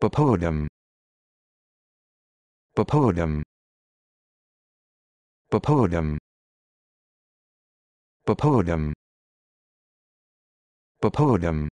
Bopodum. Bopodum. Bopodum. Bopodum. Bopodum.